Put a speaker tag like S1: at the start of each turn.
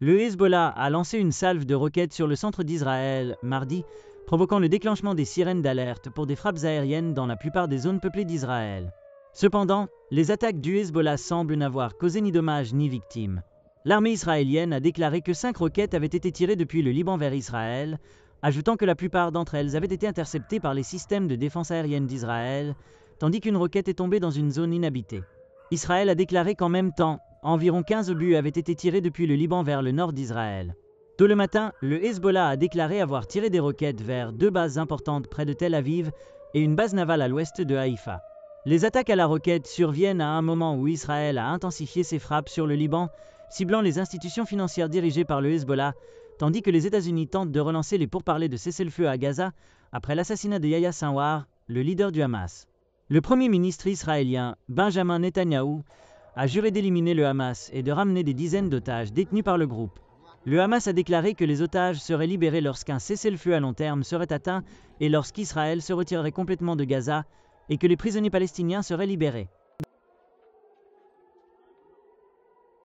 S1: le Hezbollah a lancé une salve de roquettes sur le centre d'Israël mardi, provoquant le déclenchement des sirènes d'alerte pour des frappes aériennes dans la plupart des zones peuplées d'Israël. Cependant, les attaques du Hezbollah semblent n'avoir causé ni dommages ni victimes. L'armée israélienne a déclaré que cinq roquettes avaient été tirées depuis le Liban vers Israël, ajoutant que la plupart d'entre elles avaient été interceptées par les systèmes de défense aérienne d'Israël, tandis qu'une roquette est tombée dans une zone inhabitée. Israël a déclaré qu'en même temps, Environ 15 obus avaient été tirés depuis le Liban vers le nord d'Israël. Tôt le matin, le Hezbollah a déclaré avoir tiré des roquettes vers deux bases importantes près de Tel Aviv et une base navale à l'ouest de Haïfa. Les attaques à la roquette surviennent à un moment où Israël a intensifié ses frappes sur le Liban, ciblant les institutions financières dirigées par le Hezbollah, tandis que les États-Unis tentent de relancer les pourparlers de cessez-le-feu à Gaza après l'assassinat de Yahya Sinwar, le leader du Hamas. Le premier ministre israélien, Benjamin Netanyahu, a juré d'éliminer le Hamas et de ramener des dizaines d'otages détenus par le groupe. Le Hamas a déclaré que les otages seraient libérés lorsqu'un cessez-le-feu à long terme serait atteint et lorsqu'Israël se retirerait complètement de Gaza et que les prisonniers palestiniens seraient libérés.